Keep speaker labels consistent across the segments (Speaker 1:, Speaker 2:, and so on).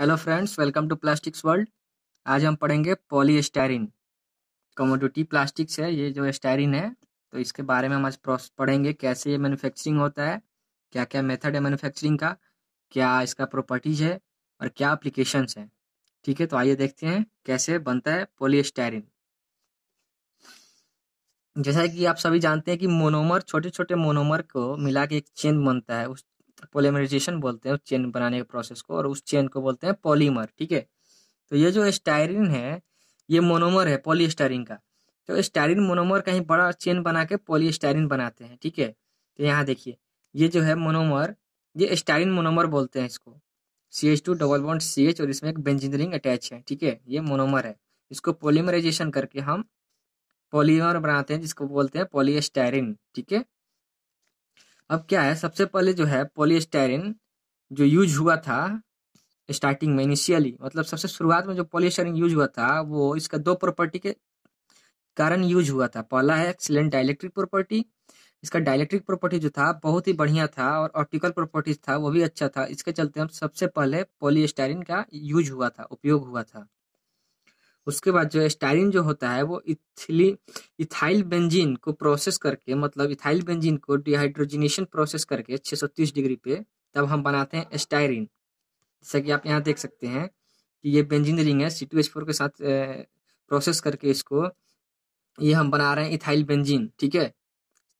Speaker 1: Hello friends welcome to plastics world आज हम पढ़ेंगे पॉलीस्टायरिन कमोडिटी प्लास्टिक्स है ये जो स्टायरिन है तो इसके बारे में हम आज पढ़ेंगे कैसे ये मैन्युफैक्चरिंग होता है क्या क्या मेथड है मैन्युफैक्चरिंग का क्या इसका प्रॉपर्टीज है और क्या अप्लीकेशंस हैं ठीक है तो आइए देखते हैं कैसे बनता है पोलियस्टायरिन जैसा कि आप सभी जानते हैं कि मोनोमर छोटे छोटे मोनोमर को मिला के एक चेन बनता है उस पोलीमराइजेशन बोलते हैं उस चेन बनाने के प्रोसेस को और उस चेन को बोलते हैं पॉलीमर ठीक है तो ये जो स्टायरिन है ये मोनोमर है पॉलीस्टायरिन का तो स्टायरिन मोनोमर कहीं बड़ा चेन बना के पोलीस्टायरिन बनाते हैं ठीक है तो यहाँ देखिए ये जो है मोनोमर ये स्टायरिन मोनोमर बोलते हैं इसको C H two double bond C H और इसमें एक बेंजिन रिंग अटैच है ठीक है ये मोनोमर है इसको पोलीमराइजेशन करके हम पॉलीमर बनाते हैं जिसको बोलते हैं पॉलीस्टायरिन ठीक है अब क्या है सबसे पहले जो है पोलिस्टेरिन जो यूज हुआ था स्टार्टिंग में इनिशियली मतलब सबसे शुरुआत में जो पोलिस्टेरिन यूज हुआ था वो इसका दो प्रॉपर्टी के कारण यूज हुआ था पहला है एक्सीलेंट डायलेक्ट्रिक प्रॉपर्टी इसका डायलेक्ट्रिक प्रॉपर्टी जो था बहुत ही बढ़िया था और ऑप्टिकल प्रॉपर्टीज था वो भी अच्छा था इसके चलते हम सबसे पहले पोलिस्टेरिन का यूज हुआ था उपयोग हुआ था उसके बाद जो स्टाइरिन जो होता है वो इथिली इथाइल बेंजीन को प्रोसेस करके मतलब इथाइल बेंजीन को डिहाइड्रोजिनेशन प्रोसेस करके 630 डिग्री पे तब हम बनाते हैं स्टाइरिन जैसा कि आप यहाँ देख सकते हैं कि ये बेंजीन रिंग है सी के साथ प्रोसेस करके इसको ये हम बना रहे हैं इथाइल बेंजीन ठीक है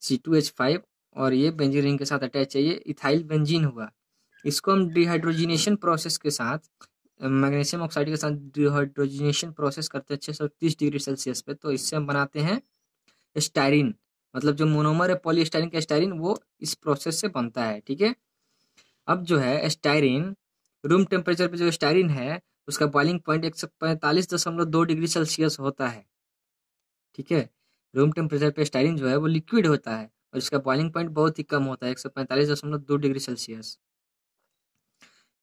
Speaker 1: सी और ये बेंजीन रिंग के साथ अटैच है ये इथाइल बेंजीन हुआ इसको हम डिहाइड्रोजिनेशन प्रोसेस के साथ मैग्नीशियम ऑक्साइड के साथ डिहाइड्रोजिनेशन प्रोसेस करते हैं अच्छे सौ तीस डिग्री सेल्सियस पे तो इससे हम बनाते हैं स्टायरिन मतलब जो मोनोमर है स्टाइरिन का स्टायरिन वो इस प्रोसेस से बनता है ठीक है अब जो है स्टायरिन रूम टेम्परेचर पे जो स्टायरिन है उसका बॉइलिंग पॉइंट एक सौ पैंतालीस दशमलव दो डिग्री सेल्सियस होता है ठीक है रूम टेम्परेचर पे स्टाइरिन जो है वो लिक्विड होता है और इसका बॉइलिंग पॉइंट बहुत ही कम होता है एक सौ पैंतालीस दशमलव दो डिग्री सेल्सियस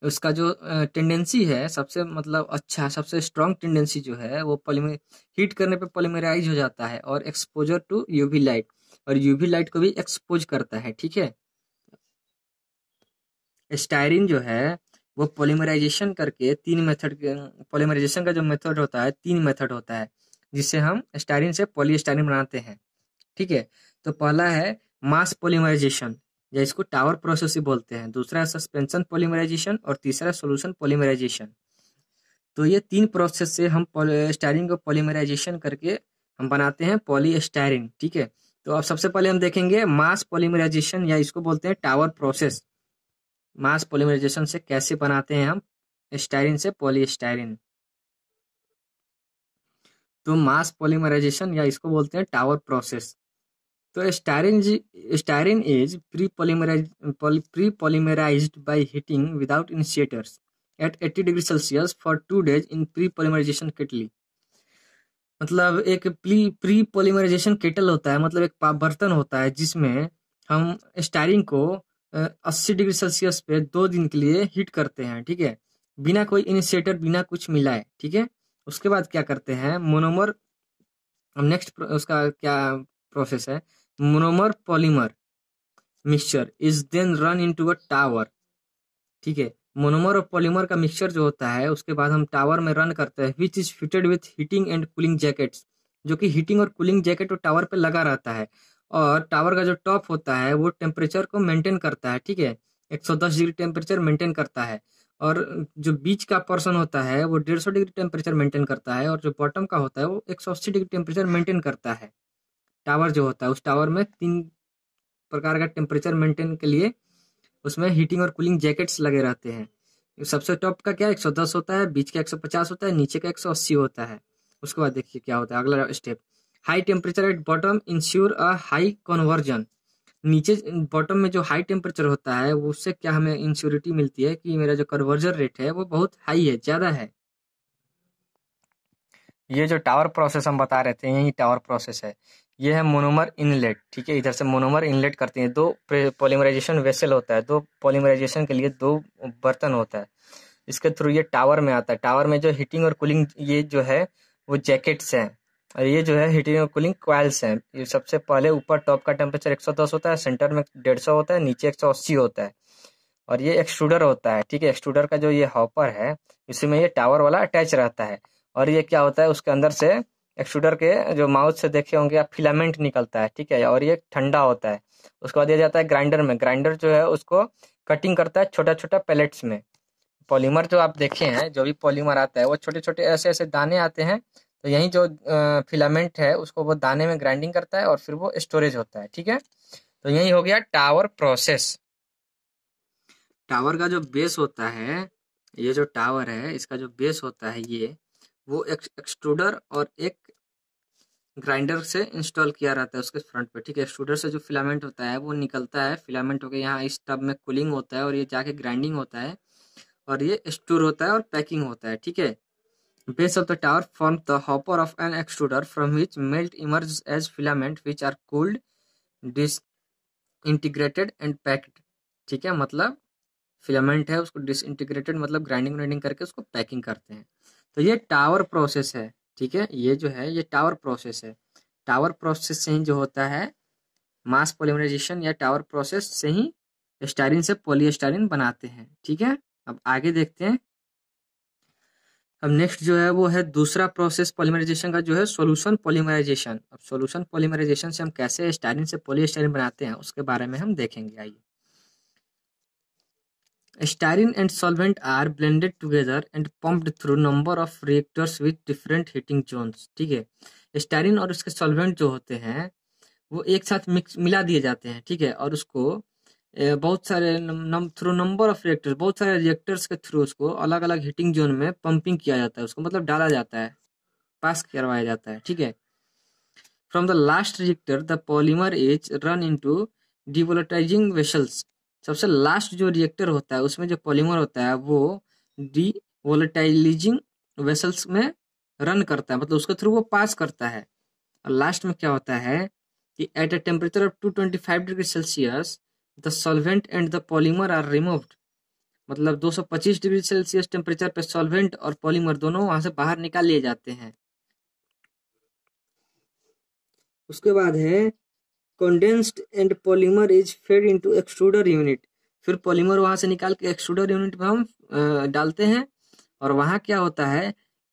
Speaker 1: उसका जो टेंडेंसी है सबसे मतलब अच्छा सबसे स्ट्रॉन्ग टेंडेंसी जो है वो पॉलीमर हीट करने पे पॉलीमराइज हो जाता है और एक्सपोजर टू यूवी लाइट और यूवी लाइट को भी एक्सपोज करता है ठीक है स्टायरिन जो है वो पॉलीमराइजेशन करके तीन मेथड पॉलीमराइजेशन का जो मेथड होता है तीन मेथड होता है जिससे हम स्टायरिन से पॉलीस्टायरिन बनाते हैं ठीक है तो पहला है मास पॉलीमराइजेशन या इसको टावर प्रोसेस ही बोलते हैं दूसरा है सस्पेंशन पोलीमराइजेशन और तीसरा सोल्यूशन पोलीमराइजेशन तो ये तीन प्रोसेस से हम स्टायरिन को पोलीमराइजेशन करके हम बनाते हैं पॉलीस्टायरिन ठीक है तो अब सबसे पहले हम देखेंगे मास पोलीमराइजेशन या इसको बोलते हैं टावर प्रोसेस मास पोलीमराइजेशन से कैसे बनाते हैं हम स्टायरिन से पॉलीस्टायरिन तो मास पोलीमराइजेशन या इसको बोलते हैं टावर प्रोसेस तो styrene styrene is pre polymerize pre polymerize by heating without initiators at eighty degree Celsius for two days in pre polymerization kettle मतलब एक प्री प्री पॉलीमराइजेशन केटल होता है मतलब एक बर्तन होता है जिसमें हम स्टारिन को 80 डिग्री सेल्सियस पे दो दिन के लिए हीट करते हैं ठीक है बिना कोई इनिशिएटर बिना कुछ मिलाए ठीक है उसके बाद क्या करते हैं मोनोमर नेक्स्ट उसका क्या प्रोसेस है monomer polymer mixture is then run into a tower ठीक है मोनोमर और पॉलीमर का मिक्सचर जो होता है उसके बाद हम टावर में रन करते हैं which is fitted with heating and cooling jackets जो कि हीटिंग और कूलिंग जैकेट वो टावर पे लगा रहता है और टावर का जो टॉप होता है वो टेम्परेचर को मेंटेन करता है ठीक है 110 डिग्री टेम्परेचर मेंटेन करता है और जो बीच का पोर्सन होता है वो 150 डिग्री टेम्परेचर मेंटेन करता है और जो बॉटम का होता है वो 180 डिग्री टेम्परेचर मेंटेन करता है टावर जो होता है उस टावर में तीन प्रकार का टेम्परेचर मेंटेन के लिए उसमें हीटिंग और कूलिंग जैकेट्स लगे रहते हैं सबसे टॉप का क्या 110 होता है बीच का 150 होता है नीचे का 180 होता है उसके बाद देखिए क्या होता है अगला step high temperature at bottom ensure a high conversion नीचे बॉटम में जो हाई टेम्परेचर होता है उससे क्या हमें इंश्योरिटी मिलती है कि मेरा जो कन्वर्जन रेट है वो बहुत हाई है ज़्यादा है ये जो टावर प्रोसेस हम बता रहे थे यही टावर प्रोसेस है ये है मोनोमर इनलेट ठीक है इधर से मोनोमर इनलेट करती है दो पॉलीमराइजेशन वेसल होता है दो पॉलीमराइजेशन के लिए दो बर्तन होता है इसके थ्रू ये टावर में आता है टावर में जो हीटिंग और कूलिंग ये जो है वो जैकेट्स हैं और ये जो है हीटिंग और कूलिंग क्वाइल्स हैं ये सबसे पहले ऊपर टॉप का टेम्परेचर एक होता है सेंटर में डेढ़ होता है नीचे एक होता है और ये एक्सट्रूडर होता है ठीक है एक्सट्रूडर का जो ये हॉपर है इसमें में ये टावर वाला अटैच रहता है और ये क्या होता है उसके अंदर से एक्सूडर के जो माउथ से देखे होंगे या फिलामेंट निकलता है ठीक है और ये ठंडा होता है उसके बाद यह जाता है ग्राइंडर में ग्राइंडर जो है उसको कटिंग करता है छोटा छोटा पैलेट्स में पॉलीमर जो आप देखे हैं जो भी पॉलीमर आता है वो छोटे छोटे ऐसे ऐसे दाने आते हैं तो यही जो फिलामेंट है उसको वो दाने में ग्राइंडिंग करता है और फिर वो स्टोरेज होता है ठीक है तो यही हो गया टावर प्रोसेस टावर का जो बेस होता है ये जो टावर है इसका जो बेस होता है ये वो एक एक्सट्रूडर और एक ग्राइंडर से इंस्टॉल किया रहता है उसके फ्रंट पे ठीक है एक्सट्रूडर से जो फिलामेंट होता है वो निकलता है फिलामेंट होकर यहाँ इस टब में कूलिंग होता है और ये जाके ग्राइंडिंग होता है और ये स्टोर होता है और पैकिंग होता है ठीक है base of the tower form the hopper of an extruder from which melt emerge as as which are cooled disintegrated and packed ठीक है मतलब फिलामेंट है उसको डिस इंटीग्रेटेड मतलब ग्राइंडिंग ग्राइंडिंग करके उसको पैकिंग करते हैं तो ये टावर प्रोसेस है ठीक है ये जो है ये टावर प्रोसेस है टावर प्रोसेस से ही जो होता है मास पोलिमराइजेशन या टावर प्रोसेस से ही स्टारिन से पोलियस्टारिन बनाते हैं ठीक है अब आगे देखते हैं अब नेक्स्ट जो है वो है दूसरा प्रोसेस पॉलीमराइजेशन का जो है सॉल्यूशन पॉलीमराइजेशन अब सॉल्यूशन पॉलीमराइजेशन से हम कैसे स्टारिन से पोलियस्टारिन बनाते हैं उसके बारे में हम देखेंगे आइए Styrene and solvent are blended together and pumped through number of reactors with different heating zones ठीक है स्टायरिन और उसके सॉल्वेंट जो होते हैं वो एक साथ मिक्स मिला दिए जाते हैं ठीक है और उसको बहुत सारे थ्रू नंबर ऑफ रिएक्टर्स बहुत सारे रिएक्टर्स के थ्रू उसको अलग अलग हीटिंग जोन में पंपिंग किया जाता है उसको मतलब डाला जाता है पास करवाया जाता है ठीक है from the last reactor the polymer is run into devolatilizing vessels सबसे लास्ट जो रिएक्टर होता है उसमें जो पॉलीमर होता है वो डी वोलेटाइलिजिंग वेसल्स में रन करता है मतलब उसके थ्रू वो पास करता है और लास्ट में क्या होता है कि at a temperature of two twenty five degree Celsius the solvent and the polymer are removed मतलब 225 डिग्री सेल्सियस टेम्परेचर पे सॉल्वेंट और पॉलीमर दोनों वहां से बाहर निकाल लिए जाते हैं उसके बाद है condensed and polymer is fed into extruder unit फिर पॉलीमर वहां से निकाल के एक्सट्रूडर यूनिट में हम डालते हैं और वहां क्या होता है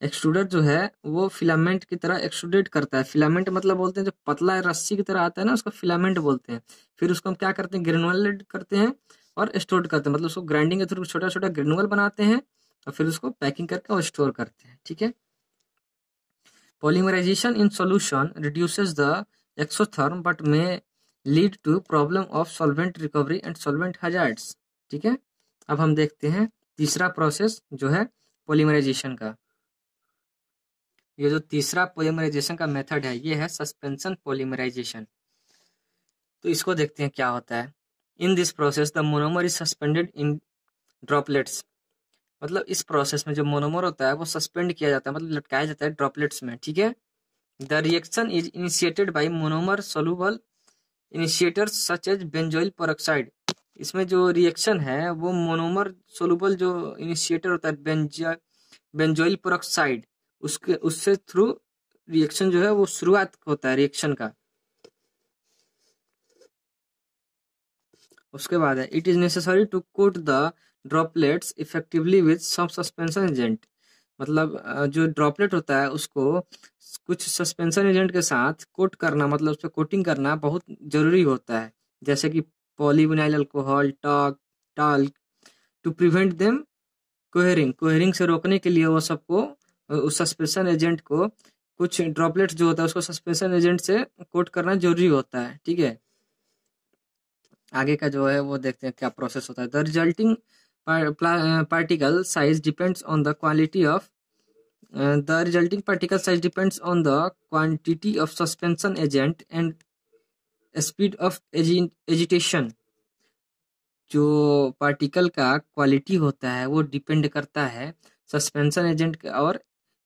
Speaker 1: एक्सट्रूडर जो है वो फिलामेंट की तरह एक्सट्रूडेट करता है फिलामेंट मतलब बोलते हैं जो पतला रस्सी की तरह आता है ना उसको फिलामेंट बोलते हैं फिर उसको हम क्या करते हैं ग्रेनुअल करते हैं और स्टोर करते हैं मतलब उसको ग्राइंडिंग के थ्रू छोटा छोटा ग्रेनुअल बनाते हैं और फिर उसको पैकिंग करके और स्टोर करते हैं ठीक है polymerization in solution reduces the exotherm but may lead to problem of solvent recovery and solvent hazards ठीक है अब हम देखते हैं तीसरा प्रोसेस जो है पोलीमराइजेशन का ये जो तीसरा पोलीमराइजेशन का मेथड है ये है सस्पेंशन पोलीमराइजेशन तो इसको देखते हैं क्या होता है in this process the monomer is suspended in droplets मतलब इस प्रोसेस में जो मोनोमर होता है वो सस्पेंड किया जाता है मतलब लटकाया जाता है ड्रॉपलेट्स में ठीक है the reaction is initiated by monomer soluble initiator such as benzoyl peroxide इसमें जो रिएक्शन है वो मोनोमर सोलूबल जो इनिशिएटर होता है बेंजोइल परोक्साइड उसके उससे थ्रू रिएक्शन जो है वो शुरुआत होता है रिएक्शन का उसके बाद है it is necessary to coat the droplets effectively with some suspension agent मतलब जो ड्रॉपलेट होता है उसको कुछ सस्पेंशन एजेंट के साथ कोट करना मतलब उस पर कोटिंग करना बहुत ज़रूरी होता है। जैसे कि polyvinyl alcohol, talc talc to prevent them cohering cohering से रोकने के लिए वो सबको उस सस्पेंशन एजेंट को कुछ ड्रॉपलेट जो होता है उसको सस्पेंशन एजेंट से कोट करना ज़रूरी होता है, ठीक है? आगे का जो है वो देखते हैं क्या प्रोसेस होता है। The resulting particle size depends on the quality of uh, the resulting particle size depends on the quantity of suspension agent and speed of agitation जो पार्टिकल का क्वालिटी होता है वो डिपेंड करता है सस्पेंशन एजेंट और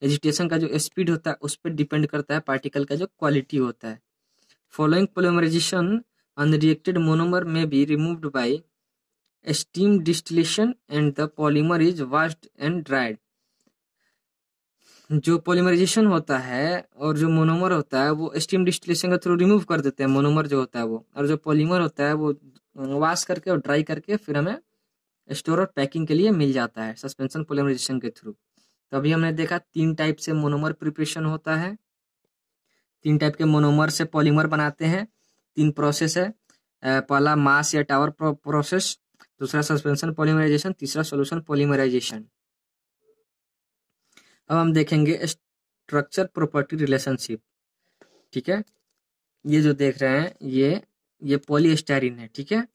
Speaker 1: एजिटेशन का जो स्पीड होता है उस पर डिपेंड करता है पार्टिकल का जो क्वालिटी होता है following polymerisation unreacted monomer may be removed by steam distillation and the polymer is washed and dried जो पॉलीमराइजेशन होता है और जो मोनोमर होता है वो स्टीम डिस्टिलेशन के थ्रू रिमूव कर देते हैं मोनोमर जो होता है वो और जो पॉलीमर होता है वो वाश करके और ड्राई करके फिर हमें स्टोर और पैकिंग के लिए मिल जाता है सस्पेंशन पॉलीमराइजेशन के थ्रू तो अभी हमने देखा तीन टाइप से मोनोमर प्रिपरेशन होता है तीन टाइप के मोनोमर से पॉलीमर बनाते हैं तीन प्रोसेस है पहला मास या टावर प्रोसेस दूसरा सस्पेंशन पॉलीमराइजेशन तीसरा सोल्यूशन पॉलीमराइजेशन अब हम देखेंगे स्ट्रक्चर प्रॉपर्टी रिलेशनशिप ठीक है ये जो देख रहे हैं ये ये पॉलीस्टाइरिन है ठीक है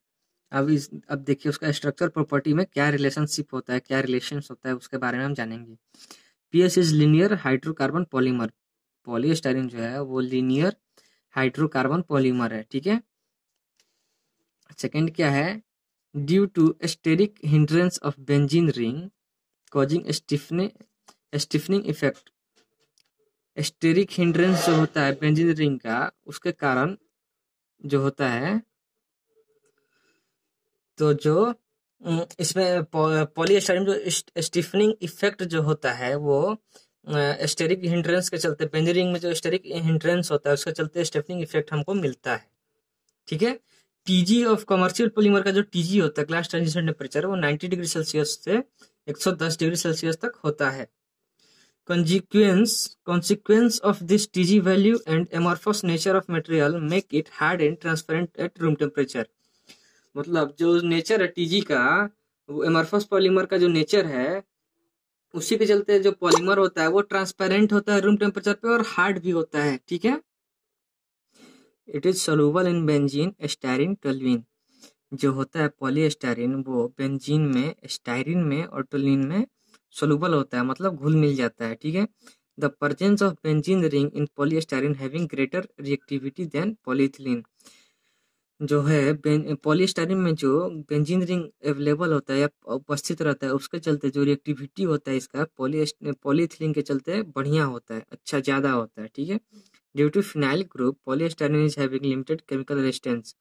Speaker 1: अब इस अब देखिए उसका स्ट्रक्चर प्रॉपर्टी में क्या रिलेशनशिप होता है क्या रिलेशन होता है उसके बारे में हम जानेंगे P S is linear hydrocarbon polymer polystyrene जो है वो लीनियर हाइड्रोकार्बन पॉलीमर है ठीक है सेकेंड क्या है due to steric hindrance of benzene ring causing stiffening effect steric hindrance जो होता है बेंजिन रिंग का उसके कारण जो होता है तो जो इसमें पॉलीस्टाइरिन जो स्टिफनिंग इफेक्ट जो होता है वो स्टेरिक हिंड्रेंस के चलते बेंजिन रिंग में जो स्टेरिक हिंड्रेंस होता है उसके चलते स्टिफनिंग इफेक्ट हमको मिलता है ठीक है टीजी ऑफ कमर्शियल पोलीमर का जो टीजी होता है ग्लास ट्रांजिशन टेम्परेचर वो 90 डिग्री सेल्सियस से 110 डिग्री सेल्सियस तक होता है consequence consequence of this TG value and amorphous nature of material make it hard and transparent at room temperature मतलब जो नेचर है टीजी का वो एमरफस पॉलीमर का जो नेचर है उसी के चलते जो पॉलीमर होता है वो ट्रांसपेरेंट होता है रूम टेम्परेचर पे और हार्ड भी होता है ठीक है it is soluble in benzene styrene toluene. जो होता है पॉलीस्टाइरीन वो बेंजीन में स्टायरिन में और टोलिन में सोलूबल होता है मतलब घुल मिल जाता है ठीक है the presence of benzene ring in polystyrene having greater reactivity than polyethylene जो है पॉलीस्टाइरीन में जो बेंजीन रिंग अवेलेबल होता है या उपस्थित रहता है उसके चलते जो रिएक्टिविटी होता है इसका पॉली पॉलीथिलीन के चलते बढ़िया होता है अच्छा ज़्यादा होता है ठीक है due to phenyl group polystyrene is having limited chemical resistance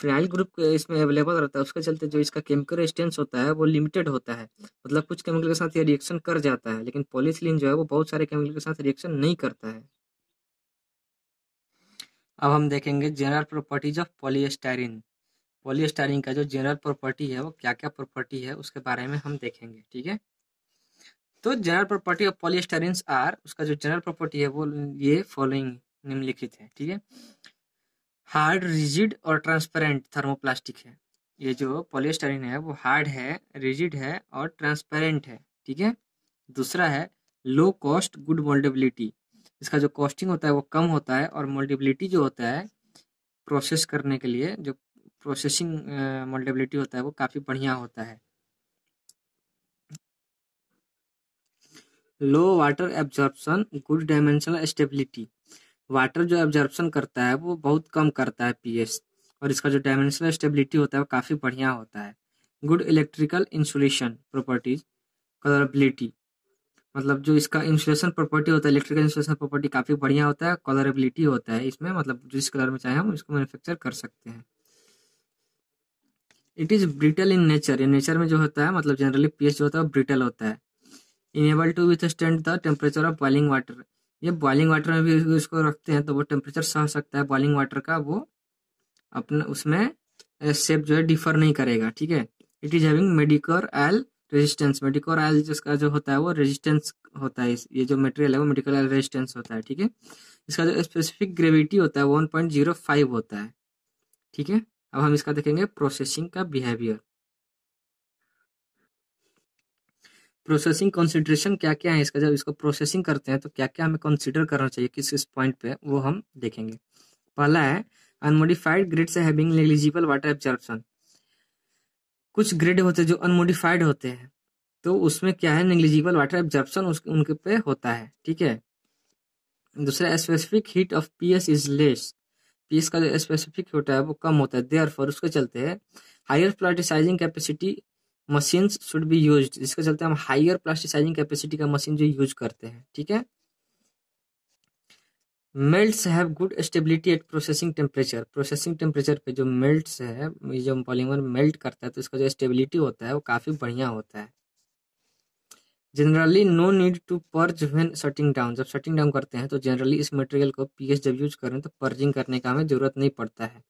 Speaker 1: phenyl group इसमें अवेलेबल रहता है उसके चलते जो इसका केमिकल रेजिस्टेंस होता है वो लिमिटेड होता है मतलब कुछ केमिकल के साथ ये रिएक्शन कर जाता है लेकिन पॉलीथिलीन जो है वो बहुत सारे केमिकल के साथ रिएक्शन नहीं करता है अब हम देखेंगे general properties of polystyrene polystyrene का जो जनरल प्रॉपर्टी है वो क्या क्या प्रॉपर्टी है उसके बारे में हम देखेंगे ठीक है तो general property of polystyrene are उसका जो जनरल प्रॉपर्टी है वो ये फॉलोइंग निम्नलिखित है ठीक है हार्ड रिजिड और ट्रांसपेरेंट थर्मोप्लास्टिक है ये जो पॉलिस्टरिन है वो हार्ड है रिजिड है और ट्रांसपेरेंट है ठीक है दूसरा है लो कॉस्ट गुड मोल्डेबिलिटी इसका जो कॉस्टिंग होता है वो कम होता है और मोल्डेबिलिटी जो होता है प्रोसेस करने के लिए जो प्रोसेसिंग मोल्डेबिलिटी होता है वो काफ़ी बढ़िया होता है low water absorption good dimensional stability water जो एब्जॉर्प्शन करता है वो बहुत कम करता है पीएच और इसका जो डायमेंशनल स्टेबिलिटी होता है वो काफ़ी बढ़िया होता है good electrical insulation properties colourability मतलब जो इसका इंसुलेशन प्रॉपर्टी होता है इलेक्ट्रिकल इंसुलेशन प्रॉपर्टी काफ़ी बढ़िया होता है कलरेबिलिटी होता है इसमें मतलब जिस कलर में चाहे हम इसको मैन्युफैक्चर कर सकते हैं it is brittle in nature ये नेचर में जो होता है मतलब जनरली पीएच जो होता है वो ब्रिटल होता है unable to withstand the temperature of boiling water ये बॉइलिंग वाटर में भी उसको रखते हैं तो वो टेम्परेचर सह सकता है बॉइलिंग वाटर का वो अपना उसमें शेप जो है डिफर नहीं करेगा ठीक है it is having mediocre L resistance mediocre L जिसका जो होता है वो रेजिस्टेंस होता है ये जो मटेरियल है वो मेडिकल एल रेजिस्टेंस होता है ठीक है इसका जो स्पेसिफिक ग्रेविटी होता है वन पॉइंट जीरो फाइव होता है ठीक है अब हम इसका देखेंगे प्रोसेसिंग का बिहेवियर प्रोसेसिंग कंसिड्रेशन क्या क्या है इसका जब इसको प्रोसेसिंग करते हैं तो क्या क्या हमें कंसिडर करना चाहिए किस किस पॉइंट पे वो हम देखेंगे पहला है unmodified grades having negligible water absorption कुछ ग्रिड होते हैं जो अनमोडिफाइड होते हैं तो उसमें क्या है नेग्लिजिबल वाटर एब्जॉर्प्शन उनके पे होता है ठीक है दूसरा specific heat of P S is less P S का जो स्पेसिफिक होता है वो कम होता है देयर फॉर उसके चलते है higher plasticising capacity machine should be use जिसके चलते हम हाइयर प्लास्टिसाइजिंग कैपेसिटी का मशीन जो यूज करते हैं ठीक है melts have good stability at processing temperature processing temperature पे जो मेल्ट्स है जो पॉलीमर मेल्ट करता है तो इसका जो स्टेबिलिटी होता है वो काफ़ी बढ़िया होता है generally no need to purge when shutting down जब शटिंग डाउन करते हैं तो जनरली इस मटेरियल को पी एच जब यूज करें तो पर्जिंग करने का हमें जरूरत नहीं पड़ता है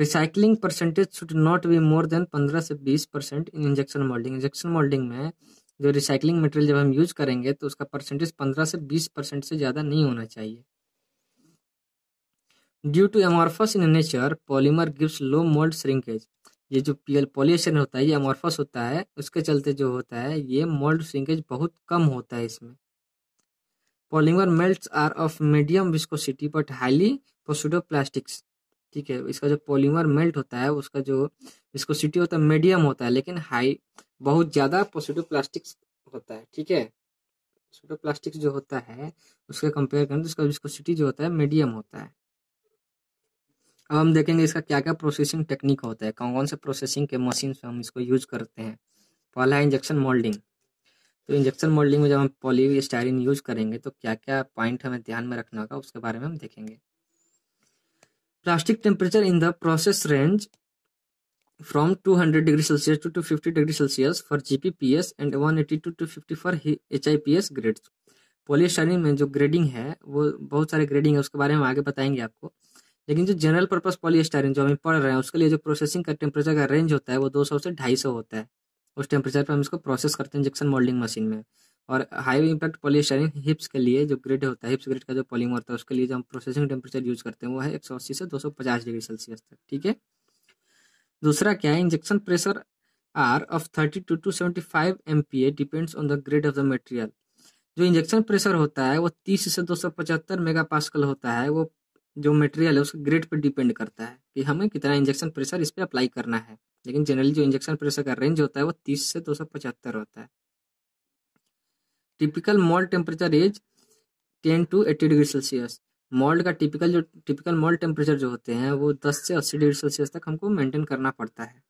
Speaker 1: recycling percentage should not be more than पंद्रह से बीस percent in injection moulding injection moulding में जो रिसाइकलिंग मटेरियल जब हम यूज करेंगे तो उसका परसेंटेज पंद्रह से बीस परसेंट से ज़्यादा नहीं होना चाहिए due to amorphous in nature polymer gives low mould shrinkage ये जो पीएल पॉलिएशन होता है ये एमॉर्फस होता है उसके चलते जो होता है ये मोल्ड श्रिंकेज बहुत कम होता है इसमें polymer melt are of medium viscosity but highly pseudo plastics ठीक है इसका जो पॉलीमर मेल्ट होता है उसका जो विस्कोसिटी होता है मीडियम होता है लेकिन हाई बहुत ज़्यादा पोसिटो प्लास्टिक्स होता है ठीक है पोसिटो प्लास्टिक्स जो होता है उसका कंपेयर करें तो उसका विस्कोसिटी जो होता है मीडियम होता है अब हम देखेंगे इसका क्या क्या प्रोसेसिंग टेक्निक होता है कौन कौन से प्रोसेसिंग के मशीन हम इसको यूज करते हैं पहला है इंजेक्शन मोल्डिंग तो इंजेक्शन मोल्डिंग में जब हम पॉली यूज करेंगे तो क्या क्या पॉइंट हमें ध्यान में रखना होगा उसके बारे में हम देखेंगे Plastic temperature in the process range from 200 degrees Celsius to 250 one Celsius for GPPS and 182 to 250 for HIPS grade polystyrene में जो ग्रेडिंग है वो बहुत सारे ग्रेडिंग है उसके बारे में आगे बताएंगे आपको लेकिन जो जनरल पर्पस पॉलीस्टाइरिन जो हम पढ़ रहे हैं उसके लिए जो प्रोसेसिंग का टेम्परेचर का रेंज होता है वो 200 से 250 होता है उस टेम्परेचर पर हम इसको प्रोसेस करते हैं इंजेक्शन मोल्डिंग मशीन में और हाई इम्पैक्ट पॉलीस्टाइरिन हिप्स के लिए जो ग्रेड होता है हिप्स ग्रेड का जो पॉलीमर होता है उसके लिए जो हम प्रोसेसिंग टेम्परेचर यूज करते हैं वो है एक सौ अस्सी से दो सौ पचास डिग्री सेल्सियस तक ठीक है दूसरा क्या है injection pressure are of thirty two to seventy five M P A depends on the grade of the material जो इंजेक्शन प्रेशर होता है वो तीस से दो सौ पचहत्तर मेगा पास्कल होता है वो जो मटेरियल है उसके ग्रेड पर डिपेंड करता है कि हमें कितना इंजेक्शन प्रेशर इस पर अप्लाई करना है लेकिन जनरली जो इंजेक्शन प्रेशर का रेंज होता है वो तीस से दो सौ पचहत्तर होता है typical mould temperature is ten to eighty degree Celsius mould का टिपिकल जो टिपिकल मॉल टेम्परेचर जो होते हैं वो दस से अस्सी डिग्री सेल्सियस तक हमको मेंटेन करना पड़ता है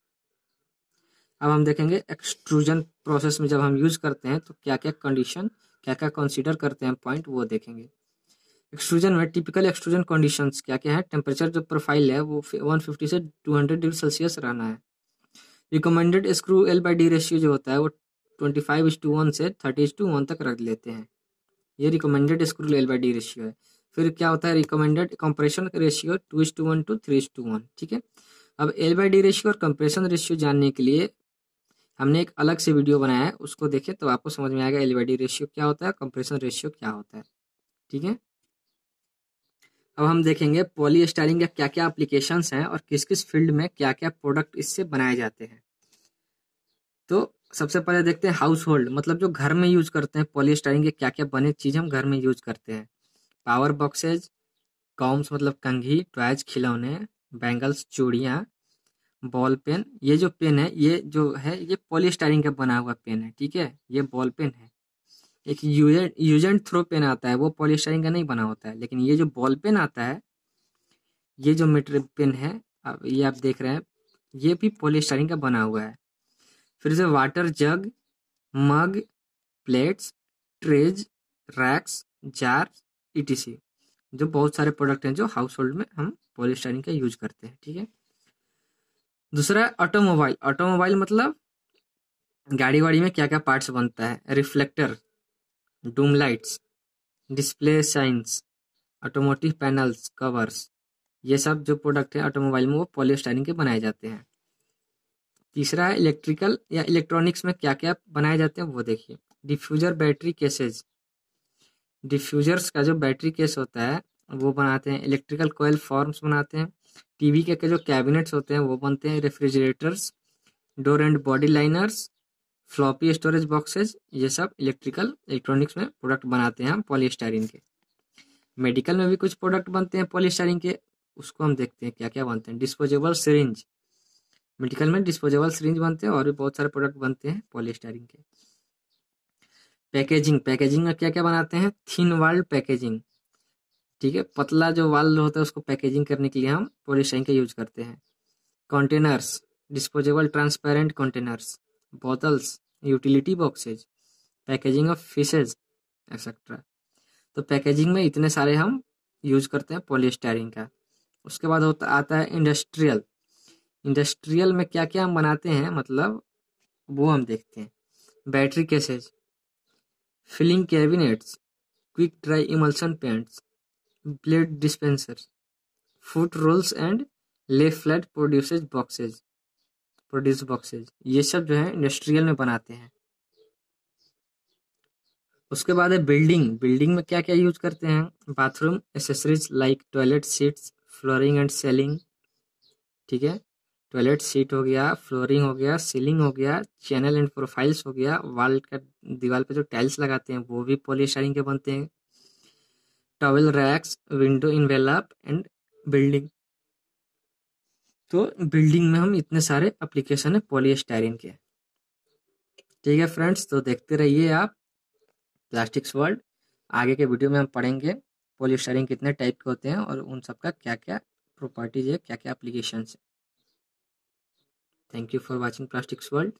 Speaker 1: अब हम देखेंगे एक्सट्रूजन प्रोसेस में जब हम यूज करते हैं तो क्या क्या कंडीशन क्या क्या कंसिडर करते हैं पॉइंट वो देखेंगे एक्सट्रूजन में टिपिकल एक्सट्रूजन कंडीशंस क्या क्या है टेम्परेचर जो प्रोफाइल है वो 150 से 200 डिग्री सेल्सियस रहना है recommended screw L by D ratio जो होता है वो twenty five is to one से थर्टी इज टू वन तक रख लेते हैं ये recommended screw L by D ratio है फिर क्या होता है recommended compression ratio two is to one to three is to one ठीक है अब एल बाई डी रेशियो और कंप्रेशन रेशियो जानने के लिए हमने एक अलग से वीडियो बनाया है उसको देखे तो आपको समझ में आएगा एल बाई डी रेशियो क्या होता है कंप्रेशन रेशियो क्या होता है ठीक है अब हम देखेंगे पॉली स्टाइलिंग के क्या क्या अप्लीकेशंस हैं और किस किस फील्ड में क्या क्या प्रोडक्ट इससे बनाए जाते हैं तो सबसे पहले देखते हैं हाउस होल्ड मतलब जो घर में यूज करते हैं पॉलीस्टाइरिन के क्या क्या बने चीज हम घर में यूज करते हैं पावर बॉक्सेज कॉम्स मतलब कंघी टॉयज खिलौने बैंगल्स चूड़ियाँ बॉल पेन ये जो पेन है ये जो है ये पॉलीस्टाइरिन का बना हुआ पेन है ठीक है ये बॉल पेन है एक यूजेंट यूजेंट थ्रो पेन आता है वो पॉलिस्टाइरिन का नहीं बना होता है लेकिन ये जो बॉल पेन आता है ये जो मेटेरियल पेन है अब ये आप देख रहे हैं ये भी पॉलिस्टाइरिन का बना हुआ है फिर से water jug mug plates trays racks jar etc जो बहुत सारे प्रोडक्ट हैं जो हाउस होल्ड में हम पॉलिस्टाइन का यूज करते हैं ठीक है दूसरा है ऑटोमोबाइल ऑटोमोबाइल मतलब गाड़ी वाड़ी में क्या क्या पार्ट्स बनता है reflector dome lights display signs automotive panels covers ये सब जो प्रोडक्ट है ऑटोमोबाइल में वो पॉलिस्टाइन के बनाए जाते हैं तीसरा है इलेक्ट्रिकल या इलेक्ट्रॉनिक्स में क्या क्या बनाए जाते हैं वो देखिए डिफ्यूजर बैटरी केसेज डिफ्यूजर्स का जो बैटरी केस होता है वो बनाते हैं इलेक्ट्रिकल कोयल फॉर्म्स बनाते हैं टीवी के, के जो कैबिनेट्स होते हैं वो बनते हैं refrigerators door and body liners floppy storage boxes ये सब इलेक्ट्रिकल इलेक्ट्रॉनिक्स में प्रोडक्ट बनाते हैं हम पॉलीस्टाइरिन के मेडिकल में भी कुछ प्रोडक्ट बनते हैं पॉलीस्टाइरिन के उसको हम देखते हैं क्या क्या बनते हैं डिस्पोजेबल सिरिंज मेडिकल में डिस्पोजेबल सरिंज बनते हैं और भी बहुत सारे प्रोडक्ट बनते हैं पॉलीस्टाइरिन के पैकेजिंग पैकेजिंग में क्या क्या बनाते हैं थिन वाल्ड पैकेजिंग ठीक है पतला जो वाल होता है उसको पैकेजिंग करने के लिए हम पॉलीस्टाइन का यूज करते हैं containers disposable transparent containers bottles utility boxes packaging of fishes etcetera तो पैकेजिंग में इतने सारे हम यूज करते हैं पॉलीस्टाइरिन का उसके बाद होता आता है इंडस्ट्रियल इंडस्ट्रियल में क्या क्या हम बनाते हैं मतलब वो हम देखते हैं battery cases filing cabinets quick dry emulsion paints blade dispenser foot rolls and lay flat produces boxes produce boxes ये सब जो है इंडस्ट्रियल में बनाते हैं उसके बाद है बिल्डिंग बिल्डिंग में क्या क्या यूज करते हैं bathroom accessories like toilet seats flooring and ceiling ठीक है टॉयलेट सीट हो गया फ्लोरिंग हो गया सीलिंग हो गया चैनल एंड प्रोफाइल्स हो गया वॉल का दीवार पे जो टाइल्स लगाते हैं वो भी पोलिस्टाइरिन के बनते हैं towel racks window envelope and building तो बिल्डिंग में हम इतने सारे अप्लीकेशन है पोलियस्टाइरिन के ठीक है फ्रेंड्स तो देखते रहिए आप प्लास्टिक्स वर्ल्ड आगे के वीडियो में हम पढ़ेंगे पोलियस्टाइरिन कितने टाइप के होते हैं और उन सब का क्या क्या प्रॉपर्टीज है क्या क्या अप्लीकेशन है Thank you for watching Plastics World.